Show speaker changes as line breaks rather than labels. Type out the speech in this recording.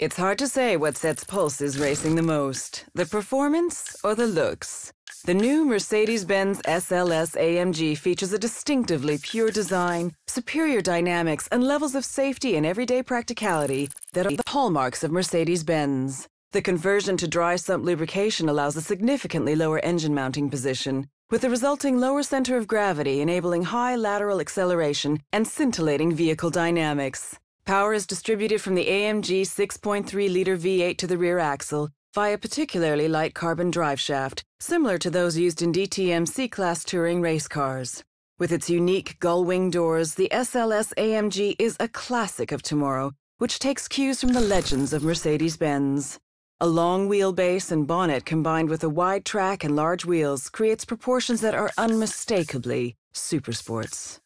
It's hard to say what sets pulses racing the most the performance or the looks. The new Mercedes Benz SLS AMG features a distinctively pure design, superior dynamics, and levels of safety and everyday practicality that are the hallmarks of Mercedes Benz. The conversion to dry sump lubrication allows a significantly lower engine mounting position, with the resulting lower center of gravity enabling high lateral acceleration and scintillating vehicle dynamics. Power is distributed from the AMG 6.3 litre V8 to the rear axle via a particularly light carbon driveshaft, similar to those used in DTM C Class touring race cars. With its unique gull wing doors, the SLS AMG is a classic of tomorrow, which takes cues from the legends of Mercedes Benz. A long wheelbase and bonnet combined with a wide track and large wheels creates proportions that are unmistakably super sports.